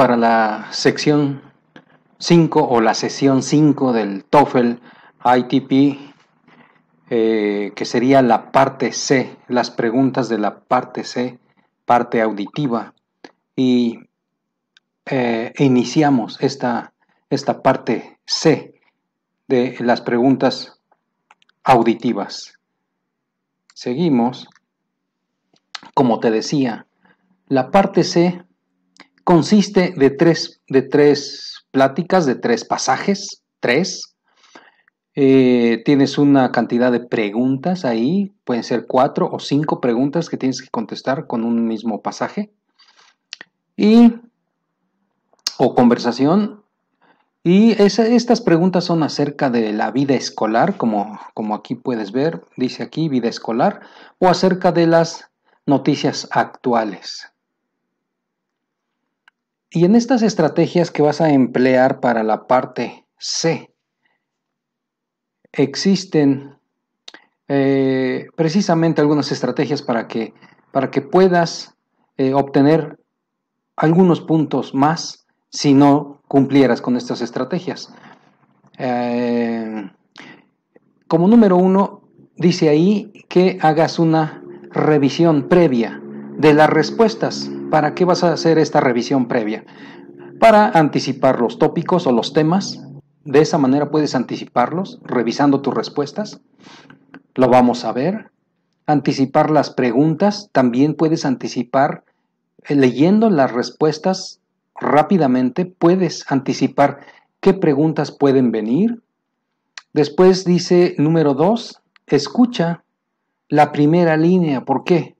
para la sección 5 o la sesión 5 del TOEFL ITP, eh, que sería la parte C, las preguntas de la parte C, parte auditiva. Y eh, iniciamos esta, esta parte C de las preguntas auditivas. Seguimos. Como te decía, la parte C consiste de tres, de pláticas, de tres pasajes, tres. Eh, tienes una cantidad de preguntas ahí, pueden ser cuatro o cinco preguntas que tienes que contestar con un mismo pasaje. Y, o conversación. Y estas preguntas son acerca de la vida escolar, como, como aquí puedes ver, dice aquí vida escolar, o acerca de las noticias actuales. Y en estas estrategias que vas a emplear para la parte C, existen eh, precisamente algunas estrategias para que, para que puedas eh, obtener algunos puntos más si no cumplieras con estas estrategias. Eh, como número uno, dice ahí que hagas una revisión previa de las respuestas ¿para qué vas a hacer esta revisión previa? Para anticipar los tópicos o los temas. De esa manera puedes anticiparlos revisando tus respuestas. Lo vamos a ver. Anticipar las preguntas. También puedes anticipar eh, leyendo las respuestas rápidamente. Puedes anticipar qué preguntas pueden venir. Después dice número dos, escucha la primera línea. ¿Por qué?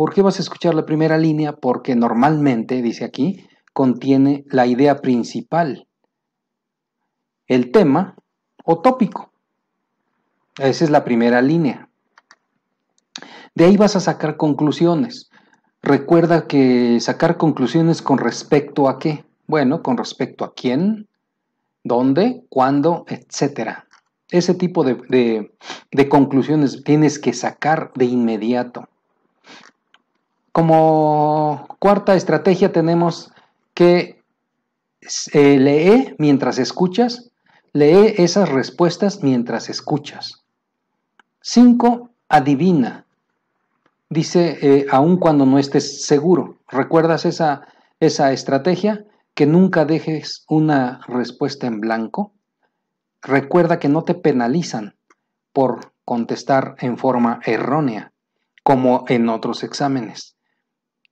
¿Por qué vas a escuchar la primera línea? Porque normalmente, dice aquí, contiene la idea principal, el tema o tópico. Esa es la primera línea. De ahí vas a sacar conclusiones. Recuerda que sacar conclusiones con respecto a qué. Bueno, con respecto a quién, dónde, cuándo, etcétera. Ese tipo de conclusiones tienes que sacar de inmediato como cuarta estrategia tenemos que eh, lee mientras escuchas, lee esas respuestas mientras escuchas. Cinco, adivina. Dice, eh, aun cuando no estés seguro. ¿Recuerdas esa, esa estrategia? Que nunca dejes una respuesta en blanco. Recuerda que no te penalizan por contestar en forma errónea, como en otros exámenes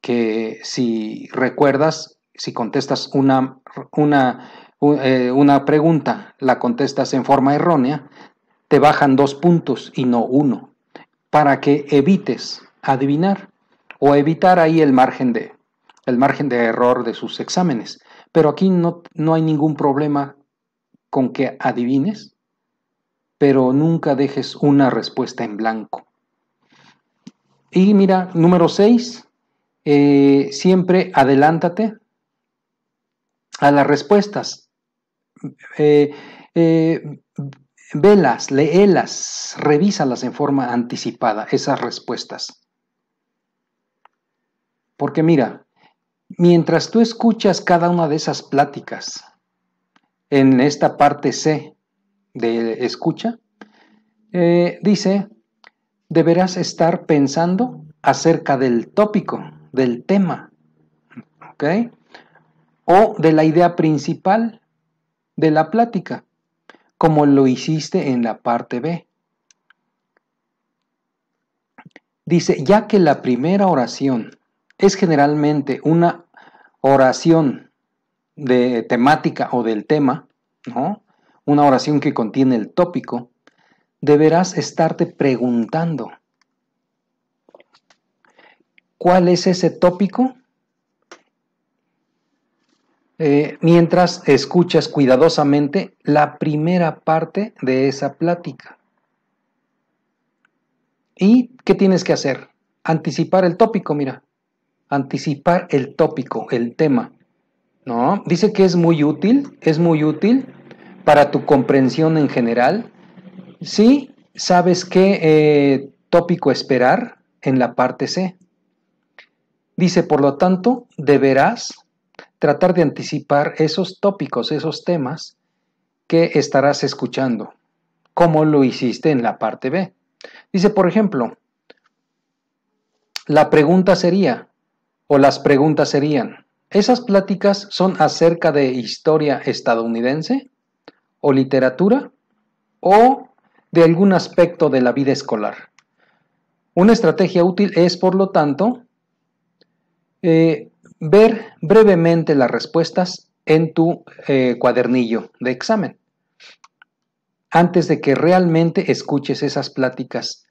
que si recuerdas, si contestas una, una, eh, una pregunta, la contestas en forma errónea, te bajan dos puntos y no uno, para que evites adivinar o evitar ahí el margen de, el margen de error de sus exámenes. Pero aquí no, no hay ningún problema con que adivines, pero nunca dejes una respuesta en blanco. Y mira, número seis. Eh, siempre adelántate a las respuestas. Eh, eh, velas, léelas, revísalas en forma anticipada, esas respuestas. Porque mira, mientras tú escuchas cada una de esas pláticas en esta parte C de escucha, dice, deberás estar pensando acerca del tópico del tema, ¿ok? O de la idea principal de la plática, como lo hiciste en la parte B. Dice, ya que la primera oración es generalmente una oración de temática o del tema, ¿no? Una oración que contiene el tópico, deberás estarte preguntando cuál es ese tópico eh, mientras escuchas cuidadosamente la primera parte de esa plática. ¿Y qué tienes que hacer? Anticipar el tópico, mira. Anticipar el tópico, el tema. ¿No? Dice que es muy útil, es muy útil para tu comprensión en general. ¿Sí? sabes qué eh, tópico esperar en la parte C. Dice, por lo tanto, deberás tratar de anticipar esos tópicos, esos temas que estarás escuchando, como lo hiciste en la parte B. Dice, por ejemplo, la pregunta sería, o las preguntas serían, ¿esas pláticas son acerca de historia estadounidense o literatura o de algún aspecto de la vida escolar? Una estrategia útil es, por lo tanto, eh, ver brevemente las respuestas en tu eh, cuadernillo de examen antes de que realmente escuches esas pláticas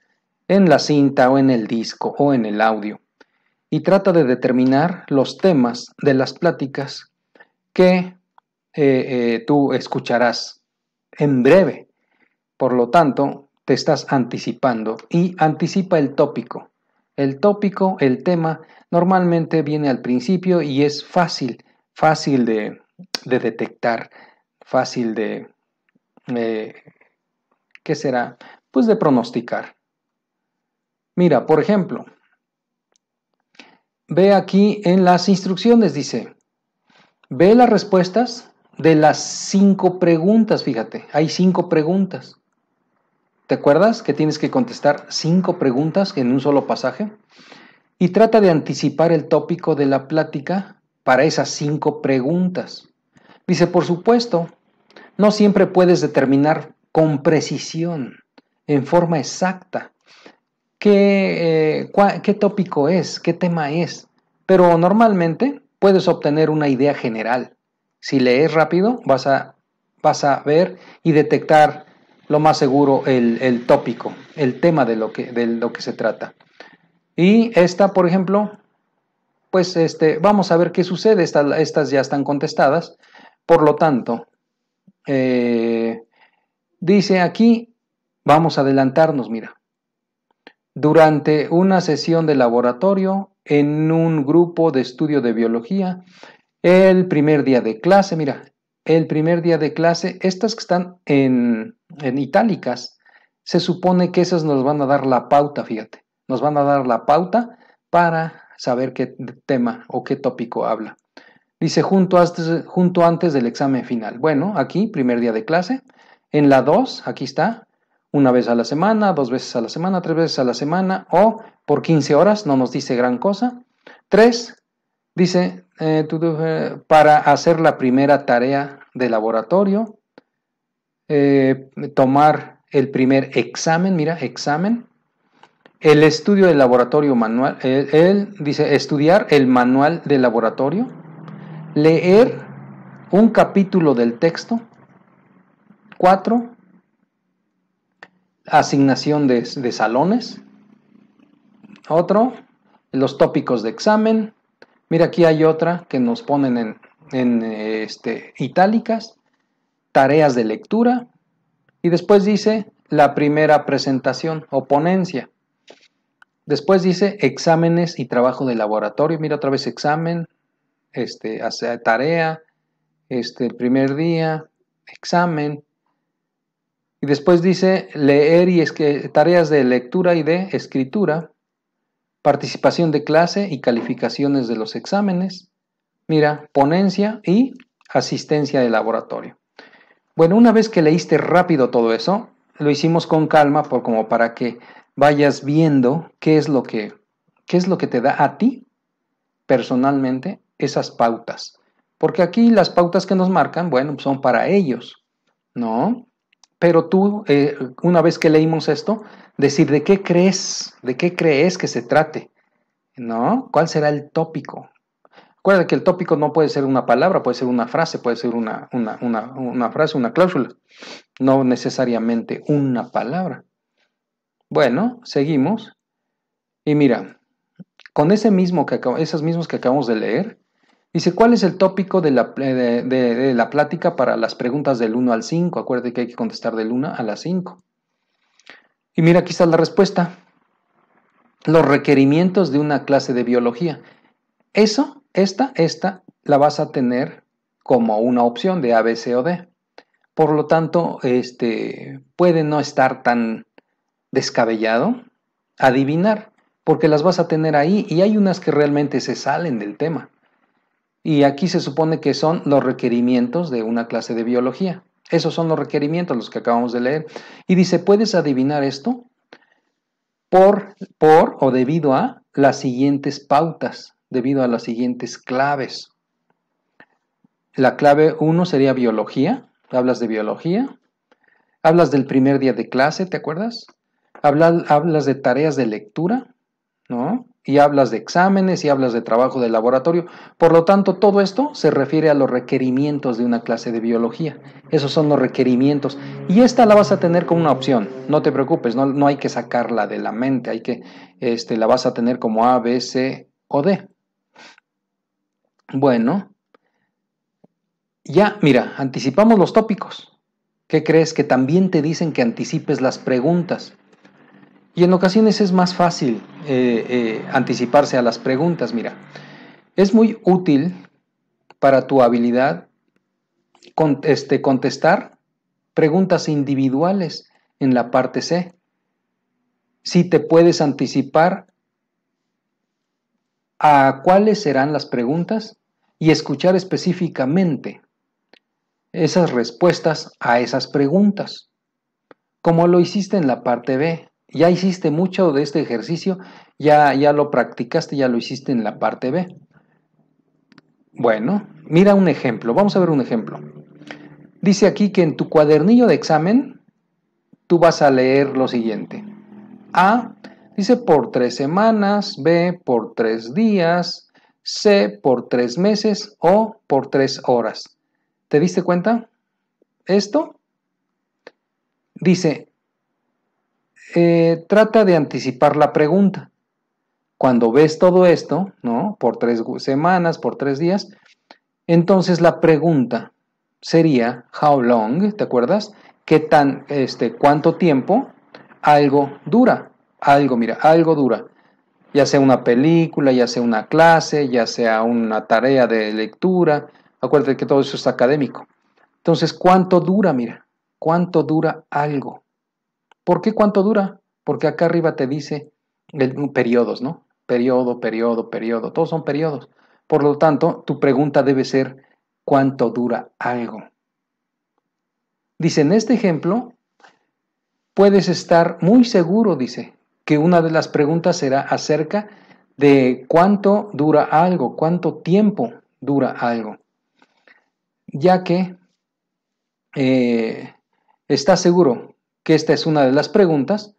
en la cinta o en el disco o en el audio y trata de determinar los temas de las pláticas que eh, tú escucharás en breve. Por lo tanto, te estás anticipando y anticipa el tópico. El tópico, el tema, normalmente viene al principio y es fácil, fácil de, detectar, fácil de... Eh, ¿Qué será? Pues de pronosticar. Mira, por ejemplo, ve aquí en las instrucciones, dice, ve las respuestas de las cinco preguntas, fíjate, hay cinco preguntas. ¿Te acuerdas que tienes que contestar cinco preguntas en un solo pasaje? Y trata de anticipar el tópico de la plática para esas cinco preguntas. Dice, por supuesto, no siempre puedes determinar con precisión, en forma exacta, qué, eh, qué tópico es, qué tema es, pero normalmente puedes obtener una idea general. Si lees rápido, vas a, vas a ver y detectar lo más seguro el, el tópico, el tema de lo, que, de lo que se trata. Y esta, por ejemplo, pues este, vamos a ver qué sucede. estas ya están contestadas. Por lo tanto, eh, dice aquí, vamos a adelantarnos, mira. Durante una sesión de laboratorio en un grupo de estudio de biología, el primer día de clase, mira, el primer día de clase, estas que están en, en itálicas, se supone que esas nos van a dar la pauta, fíjate, nos van a dar la pauta para saber qué tema o qué tópico habla. Dice junto, antes, este, junto antes del examen final. Bueno, aquí, primer día de clase. En la 2, aquí está, una vez a la semana, dos veces a la semana, tres veces a la semana o por 15 horas, no nos dice gran cosa. 3, Dice, eh, eh, para hacer la primera tarea de laboratorio, eh, tomar el primer examen, mira, examen, el estudio del laboratorio manual, él, dice estudiar el manual de laboratorio, leer un capítulo del texto, cuatro, asignación de, de salones, otro, los tópicos de examen, Mira, aquí hay otra que nos ponen en, este, itálicas, tareas de lectura, y después dice la primera presentación o ponencia. Después dice exámenes y trabajo de laboratorio. Mira otra vez examen, este, tarea, este, primer día, examen. Y después dice leer y es que, tareas de lectura y de escritura participación de clase y calificaciones de los exámenes, mira, ponencia y asistencia de laboratorio. Bueno, una vez que leíste rápido todo eso, lo hicimos con calma por como para que vayas viendo qué es lo que qué es lo que te da a ti personalmente esas pautas. Porque aquí las pautas que nos marcan, bueno, son para ellos, ¿no? Pero tú, eh, una vez que leímos esto, decir de qué crees, de qué crees que se trate, ¿no? ¿Cuál será el tópico? Acuérdate que el tópico no puede ser una palabra, puede ser una frase, puede ser una, frase, una cláusula, no necesariamente una palabra. Bueno, seguimos. Y mira, con ese mismo que esas mismas que acabamos de leer, Dice, ¿cuál es el tópico de la, eh, de, la plática para las preguntas del 1 al 5? Acuérdate que hay que contestar del 1 a las 5. Y mira, aquí está la respuesta. Los requerimientos de una clase de biología. Eso, esta, esta, la vas a tener como una opción de A, B, C o D. Por lo tanto, este, puede no estar tan descabellado adivinar, porque las vas a tener ahí y hay unas que realmente se salen del tema. Y aquí se supone que son los requerimientos de una clase de biología. Esos son los requerimientos, los que acabamos de leer. Y dice, ¿puedes adivinar esto? Por, por o debido a las siguientes pautas, debido a las siguientes claves. La clave 1 sería biología. Hablas de biología. Hablas del primer día de clase, ¿te acuerdas? Hablas, hablas de tareas de lectura, ¿no? y hablas de exámenes y hablas de trabajo de laboratorio. Por lo tanto, todo esto se refiere a los requerimientos de una clase de biología. Esos son los requerimientos. Y esta la vas a tener como una opción. No te preocupes, no, hay que sacarla de la mente, hay que, este, la vas a tener como A, B, C o D. Bueno, ya, mira, anticipamos los tópicos. ¿Qué crees? Que también te dicen que anticipes las preguntas. Y en ocasiones es más fácil eh, eh, anticiparse a las preguntas. Mira, es muy útil para tu habilidad este, contestar preguntas individuales en la parte C. Si te puedes anticipar a cuáles serán las preguntas y escuchar específicamente esas respuestas a esas preguntas, como lo hiciste en la parte B ya hiciste mucho de este ejercicio, ya, ya lo practicaste, ya lo hiciste en la parte B. Bueno, mira un ejemplo, vamos a ver un ejemplo. Dice aquí que en tu cuadernillo de examen tú vas a leer lo siguiente. A dice por tres semanas, B por tres días, C por tres meses o por tres horas. ¿Te diste cuenta? Esto dice eh, trata de anticipar la pregunta. Cuando ves todo esto, ¿no? Por tres semanas, por tres días, entonces la pregunta sería how long, ¿te acuerdas? ¿Qué tan, este, cuánto tiempo algo dura? Algo, mira, algo dura. Ya sea una película, ya sea una clase, ya sea una tarea de lectura. Acuérdate que todo eso es académico. Entonces, ¿cuánto dura, mira? ¿Cuánto dura algo? ¿Por qué cuánto dura? Porque acá arriba te dice periodos, ¿no? Periodo, periodo, periodo, todos son periodos. Por lo tanto, tu pregunta debe ser cuánto dura algo. Dice, en este ejemplo, puedes estar muy seguro, dice, que una de las preguntas será acerca de cuánto dura algo, cuánto tiempo dura algo, ya que eh, estás seguro que esta es una de las preguntas,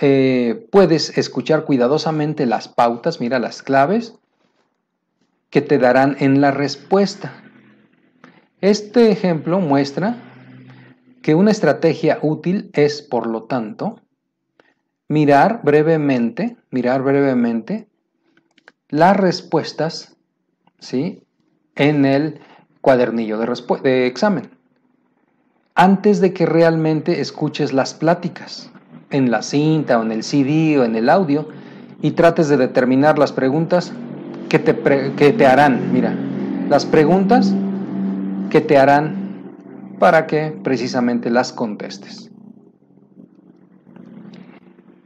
eh, puedes escuchar cuidadosamente las pautas, mira las claves que te darán en la respuesta. Este ejemplo muestra que una estrategia útil es, por lo tanto, mirar brevemente, mirar brevemente las respuestas ¿sí? en el cuadernillo de, de examen antes de que realmente escuches las pláticas en la cinta o en el CD o en el audio y trates de determinar las preguntas que te, harán. Mira, las preguntas que te harán para que precisamente las contestes.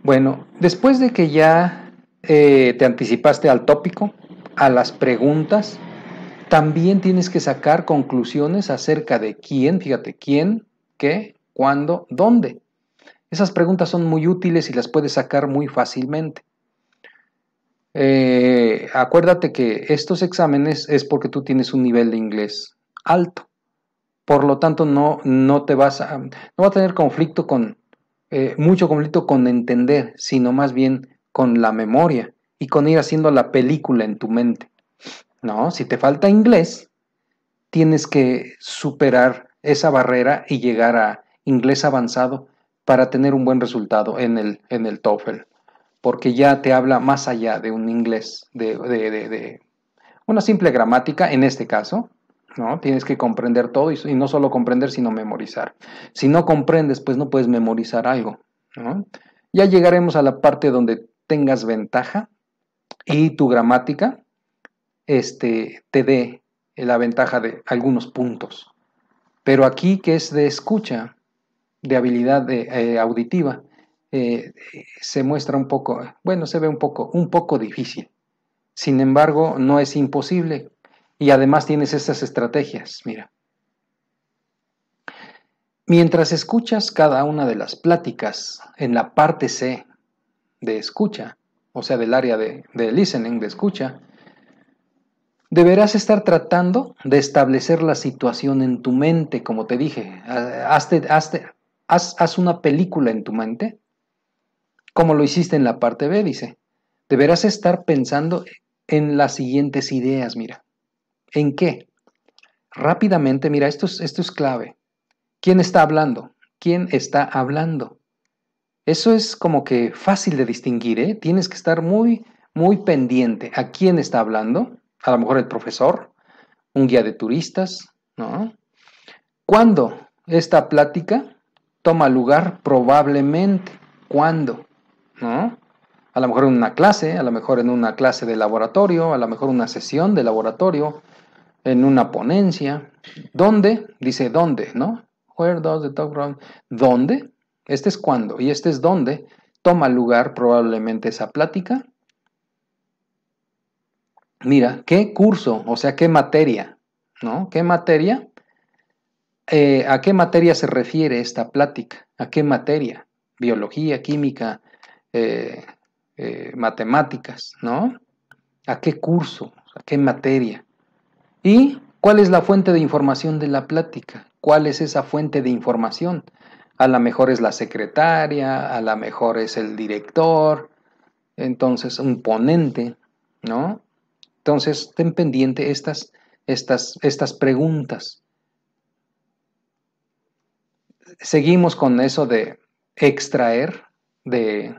Bueno, después de que ya eh, te anticipaste al tópico, a las preguntas, también tienes que sacar conclusiones acerca de quién, fíjate, quién, qué, cuándo, dónde. Esas preguntas son muy útiles y las puedes sacar muy fácilmente. Eh, acuérdate que estos exámenes es porque tú tienes un nivel de inglés alto. Por lo tanto, no, te vas a, no va a tener conflicto con, eh, mucho conflicto con entender, sino más bien con la memoria y con ir haciendo la película en tu mente. No, si te falta inglés, tienes que superar esa barrera y llegar a inglés avanzado para tener un buen resultado en el, en el TOEFL, porque ya te habla más allá de un inglés, de, una simple gramática en este caso, ¿no? Tienes que comprender todo y, y, no solo comprender, sino memorizar. Si no comprendes, pues no puedes memorizar algo, ¿no? Ya llegaremos a la parte donde tengas ventaja y tu gramática este, te dé la ventaja de algunos puntos. Pero aquí que es de escucha, de habilidad eh, auditiva, eh, se muestra un poco, bueno, se ve un poco, un poco difícil. Sin embargo, no es imposible. Y además tienes estas estrategias, mira. Mientras escuchas cada una de las pláticas en la parte C de escucha, o sea, del área de, de listening, de escucha, Deberás estar tratando de establecer la situación en tu mente, como te dije. haz, una película en tu mente, como lo hiciste en la parte B, dice. Deberás estar pensando en las siguientes ideas, mira. ¿En qué? Rápidamente, mira, esto es, esto es clave. ¿Quién está hablando? ¿Quién está hablando? Eso es como que fácil de distinguir, ¿eh? Tienes que estar muy, muy pendiente a quién está hablando a lo mejor el profesor, un guía de turistas, ¿no? ¿Cuándo esta plática toma lugar? Probablemente. ¿Cuándo? ¿No? A lo mejor en una clase, a lo mejor en una clase de laboratorio, a lo mejor una sesión de laboratorio, en una ponencia. ¿Dónde? Dice dónde, ¿no? Where does the talk ¿Dónde? Este es cuándo y este es dónde toma lugar probablemente esa plática mira, ¿qué curso? O sea, ¿qué materia? ¿No? ¿Qué materia? Eh, ¿A qué materia se refiere esta plática? ¿A qué materia? Biología, química, eh, eh, matemáticas, ¿no? ¿A qué curso? ¿A qué materia? ¿Y cuál es la fuente de información de la plática? ¿Cuál es esa fuente de información? A lo mejor es la secretaria, a lo mejor es el director, entonces un ponente, ¿no? Entonces, ten pendiente estas, estas, estas preguntas. Seguimos con eso de extraer, de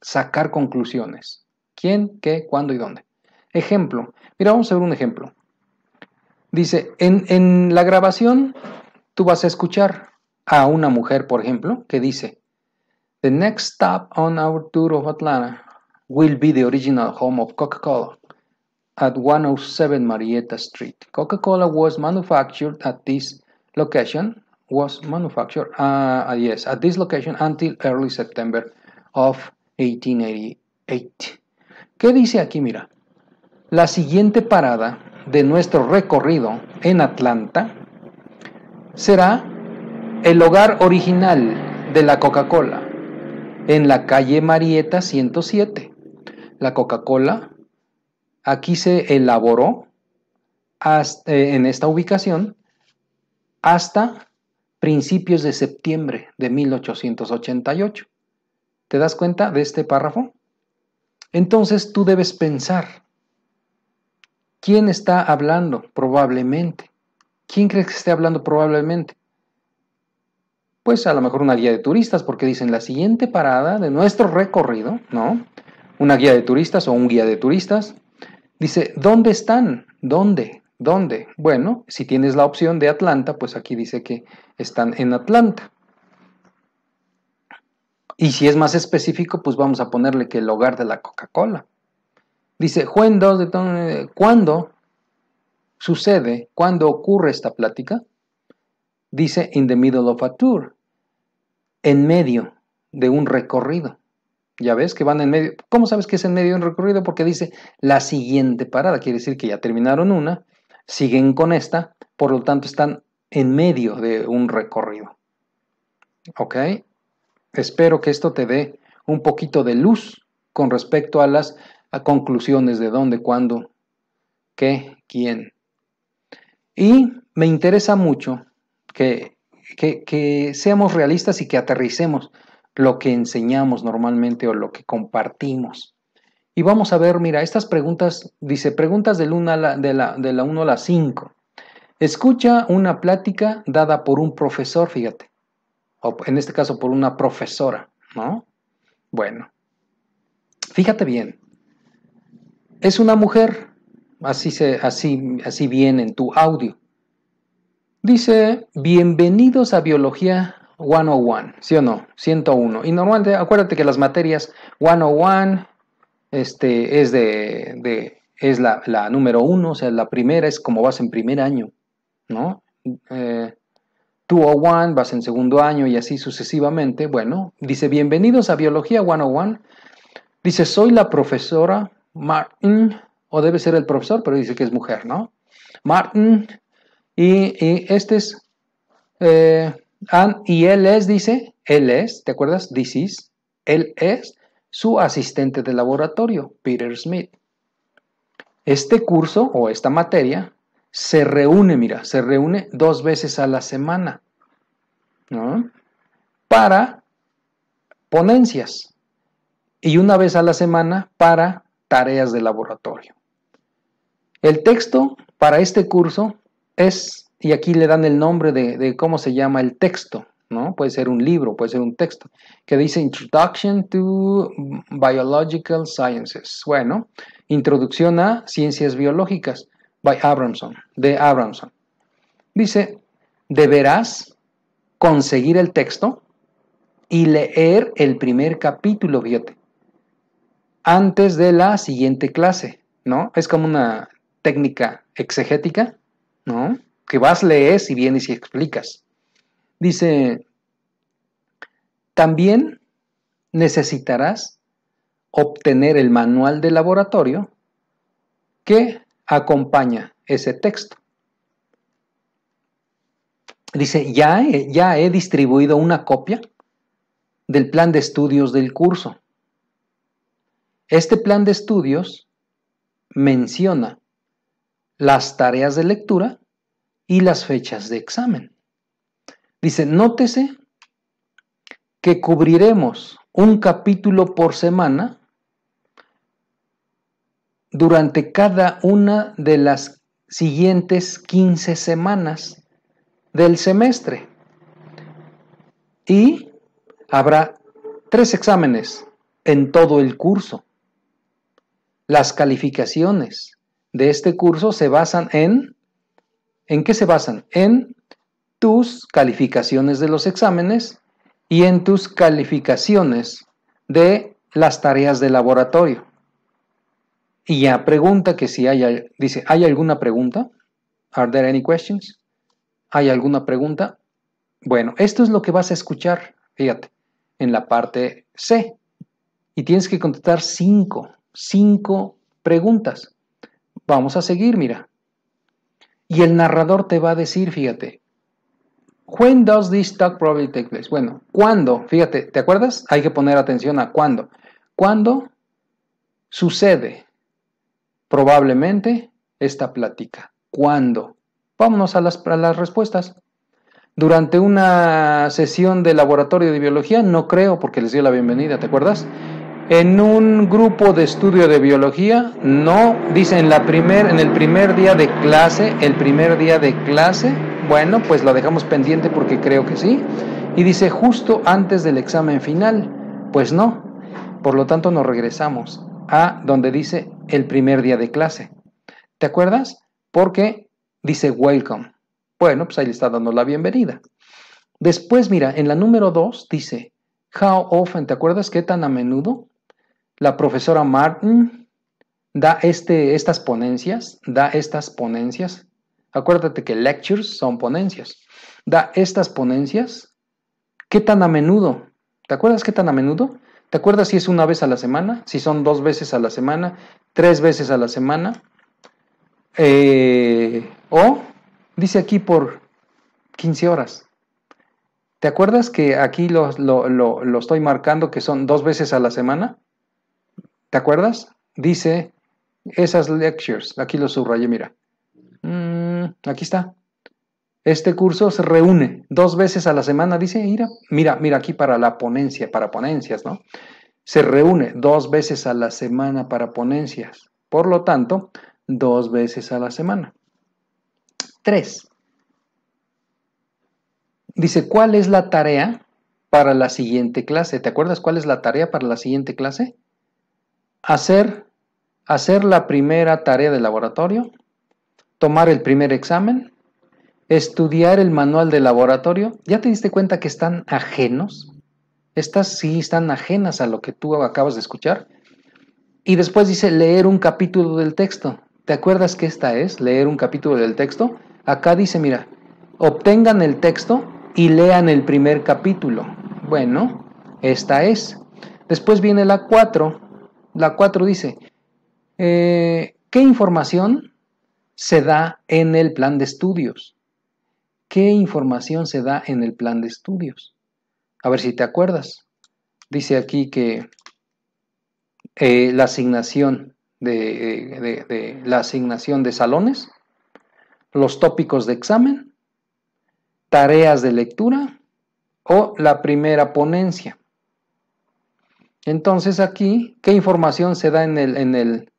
sacar conclusiones. ¿Quién, qué, cuándo y dónde? Ejemplo. Mira, vamos a ver un ejemplo. Dice, en, en la grabación tú vas a escuchar a una mujer, por ejemplo, que dice, The next stop on our tour of Atlanta will be the original home of Coca-Cola at 107 Marietta Street. Coca-Cola was manufactured at this location was manufactured Ah, yes at this location until early September of 1888. ¿Qué dice aquí? Mira, la siguiente parada de nuestro recorrido en Atlanta será el hogar original de la Coca-Cola en la calle Marietta 107. La Coca-Cola Aquí se elaboró eh, en esta ubicación hasta principios de septiembre de 1888. ¿Te das cuenta de este párrafo? Entonces tú debes pensar, ¿quién está hablando probablemente? ¿Quién crees que esté hablando probablemente? Pues a lo mejor una guía de turistas, porque dicen la siguiente parada de nuestro recorrido, ¿no? Una guía de turistas o un guía de turistas Dice, ¿dónde están? ¿Dónde? ¿Dónde? Bueno, si tienes la opción de Atlanta, pues aquí dice que están en Atlanta. Y si es más específico, pues vamos a ponerle que el hogar de la Coca-Cola. Dice, ¿cuándo sucede? ¿Cuándo ocurre esta plática? Dice, in the middle of a tour, en medio de un recorrido. Ya ves que van en medio. ¿Cómo sabes que es en medio de un recorrido? Porque dice la siguiente parada. Quiere decir que ya terminaron una, siguen con esta, por lo tanto están en medio de un recorrido. ¿Ok? Espero que esto te dé un poquito de luz con respecto a las conclusiones de dónde, cuándo, qué, quién. Y me interesa mucho que, que, que seamos realistas y que aterricemos lo que enseñamos normalmente o lo que compartimos. Y vamos a ver, mira, estas preguntas, dice, preguntas de, la, de la 1 a la 5. Escucha una plática dada por un profesor, fíjate, o en este caso por una profesora, ¿no? Bueno, fíjate bien, es una mujer, así, se, así, así viene en tu audio. Dice, bienvenidos a Biología 101, ¿sí o no? 101. Y normalmente, acuérdate que las materias 101 este, es, de, de es la, número uno, o sea, la primera es como vas en primer año, ¿no? 201 eh, vas en segundo año y así sucesivamente. Bueno, dice, bienvenidos a Biología 101. Dice, soy la profesora Martin, o debe ser el profesor, pero dice que es mujer, ¿no? Martin, y, este es... Eh, y él es, dice, él es, ¿te acuerdas? This él es su asistente de laboratorio, Peter Smith. Este curso o esta materia se reúne, mira, se reúne dos veces a la semana para ponencias y una vez a la semana para tareas de laboratorio. El texto para este curso es y aquí le dan el nombre de, cómo se llama el texto, ¿no? Puede ser un libro, puede ser un texto, que dice Introduction to Biological Sciences. Bueno, Introducción a Ciencias Biológicas, by Abramson, de Abramson. Dice, deberás conseguir el texto y leer el primer capítulo, biote antes de la siguiente clase, ¿no? Es como una técnica exegética, ¿no? que vas, lees y vienes y explicas. Dice, también necesitarás obtener el manual de laboratorio que acompaña ese texto. Dice, ya he, ya he distribuido una copia del plan de estudios del curso. Este plan de estudios menciona las tareas de lectura y las fechas de examen. Dice, nótese que cubriremos un capítulo por semana durante cada una de las siguientes 15 semanas del semestre. Y habrá tres exámenes en todo el curso. Las calificaciones de este curso se basan en ¿En qué se basan? En tus calificaciones de los exámenes y en tus calificaciones de las tareas de laboratorio. Y ya pregunta que si hay, dice, ¿hay alguna pregunta? ¿Are there any questions? ¿Hay alguna pregunta? Bueno, esto es lo que vas a escuchar, fíjate, en la parte C. Y tienes que contestar cinco, cinco preguntas. Vamos a seguir, mira. Y el narrador te va a decir, fíjate, when does this talk probably take place? Bueno, ¿cuándo? Fíjate, ¿te acuerdas? Hay que poner atención a cuándo. ¿Cuándo sucede probablemente esta plática? ¿Cuándo? Vámonos a las, a las respuestas. Durante una sesión de laboratorio de biología, no creo, porque les dio la bienvenida, ¿te acuerdas? en un grupo de estudio de biología, no, dice en, la en el primer día de clase, el primer día de clase, bueno, pues la dejamos pendiente porque creo que sí, y dice justo antes del examen final, pues no, por lo tanto nos regresamos a donde dice el primer día de clase, ¿te acuerdas? Porque dice welcome, bueno, pues ahí está dando la bienvenida. Después, mira, en la número 2 dice, how often, ¿te acuerdas qué tan a menudo? la profesora Martin da este, estas ponencias, da estas ponencias. Acuérdate que lectures son ponencias. Da estas ponencias. ¿Qué tan a menudo? ¿Te acuerdas qué tan a menudo? ¿Te acuerdas si es una vez a la semana? Si son dos veces a la semana, tres veces a la semana. Eh, o dice aquí por 15 horas. ¿Te acuerdas que aquí lo, lo, estoy marcando que son dos veces a la semana? ¿Te acuerdas? Dice esas lectures. Aquí lo subrayé, mira. Mm, aquí está. Este curso se reúne dos veces a la semana. Dice, mira, mira, mira aquí para la ponencia, para ponencias, ¿no? Se reúne dos veces a la semana para ponencias. Por lo tanto, dos veces a la semana. Tres. Dice, ¿cuál es la tarea para la siguiente clase? ¿Te acuerdas cuál es la tarea para la siguiente clase? hacer, hacer la primera tarea de laboratorio, tomar el primer examen, estudiar el manual de laboratorio. ¿Ya te diste cuenta que están ajenos? Estas sí están ajenas a lo que tú acabas de escuchar. Y después dice leer un capítulo del texto. ¿Te acuerdas que esta es leer un capítulo del texto? Acá dice, mira, obtengan el texto y lean el primer capítulo. Bueno, esta es. Después viene la 4, la 4 dice, eh, ¿qué información se da en el plan de estudios? ¿Qué información se da en el plan de estudios? A ver si te acuerdas. Dice aquí que eh, la asignación eh, de, la asignación de salones, los tópicos de examen, tareas de lectura o la primera ponencia. Entonces aquí, ¿qué información se da en, el, en, el,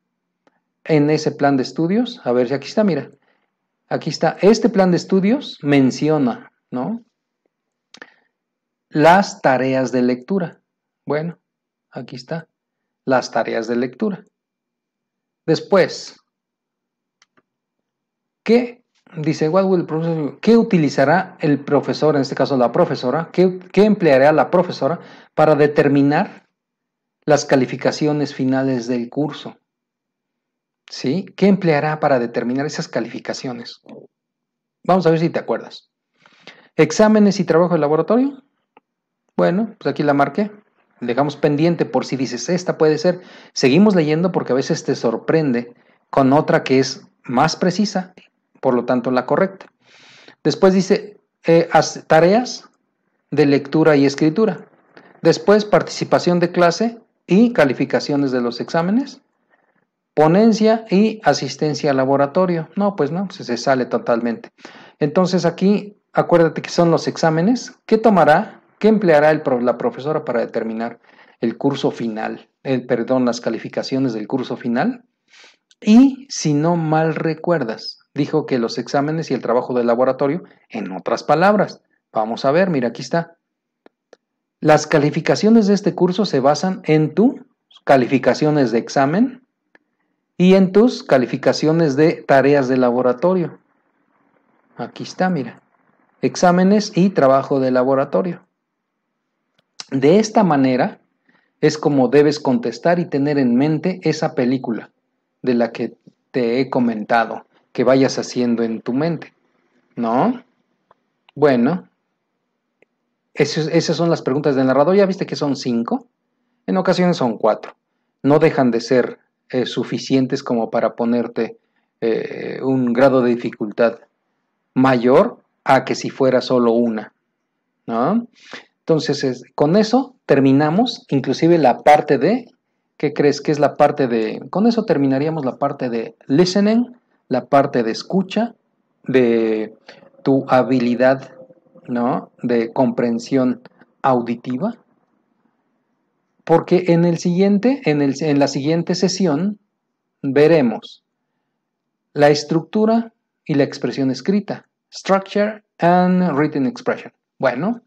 en ese plan de estudios? A ver si aquí está, mira. Aquí está, este plan de estudios menciona, ¿no? Las tareas de lectura. Bueno, aquí está, las tareas de lectura. Después, ¿qué dice what qué utilizará el profesor, en este caso la profesora, qué, qué empleará la profesora para determinar las calificaciones finales del curso. ¿Sí? ¿Qué empleará para determinar esas calificaciones? Vamos a ver si te acuerdas. Exámenes y trabajo de laboratorio. Bueno, pues aquí la marqué. Dejamos pendiente por si dices, esta puede ser. Seguimos leyendo porque a veces te sorprende con otra que es más precisa, por lo tanto la correcta. Después dice, eh, tareas de lectura y escritura. Después participación de clase y calificaciones de los exámenes, ponencia y asistencia al laboratorio. No, pues no, se, sale totalmente. Entonces aquí acuérdate que son los exámenes ¿Qué tomará, ¿Qué empleará la profesora para determinar el curso final, el, perdón, las calificaciones del curso final. Y si no mal recuerdas, dijo que los exámenes y el trabajo del laboratorio, en otras palabras, vamos a ver, mira, aquí está, las calificaciones de este curso se basan en tus calificaciones de examen y en tus calificaciones de tareas de laboratorio. Aquí está, mira. Exámenes y trabajo de laboratorio. De esta manera es como debes contestar y tener en mente esa película de la que te he comentado, que vayas haciendo en tu mente. ¿No? Bueno, esas son las preguntas del narrador. Ya viste que son cinco. En ocasiones son cuatro. No dejan de ser eh, suficientes como para ponerte eh, un grado de dificultad mayor a que si fuera solo una. ¿no? Entonces, con eso terminamos, inclusive la parte de, ¿qué crees que es la parte de? Con eso terminaríamos la parte de listening, la parte de escucha, de tu habilidad ¿no? de comprensión auditiva, porque en, el siguiente, en, la siguiente sesión veremos la estructura y la expresión escrita, Structure and Written Expression. Bueno,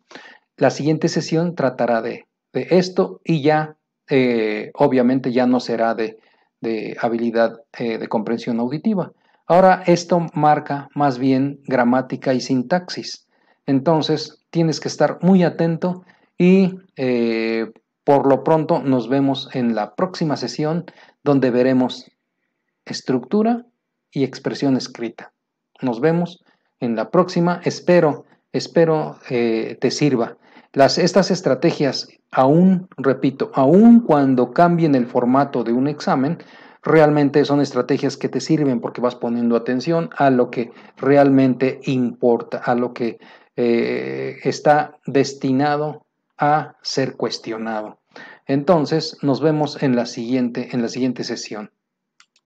la siguiente sesión tratará de, de esto y ya, eh, obviamente, ya no será de, de habilidad eh, de comprensión auditiva. Ahora, esto marca más bien gramática y sintaxis. Entonces tienes que estar muy atento y eh, por lo pronto nos vemos en la próxima sesión donde veremos estructura y expresión escrita. Nos vemos en la próxima. Espero, espero eh, te sirva. Las, estas estrategias, aún, repito, aún cuando cambien el formato de un examen, realmente son estrategias que te sirven porque vas poniendo atención a lo que realmente importa, a lo que eh, está destinado a ser cuestionado. Entonces, nos vemos en la siguiente, en la siguiente sesión.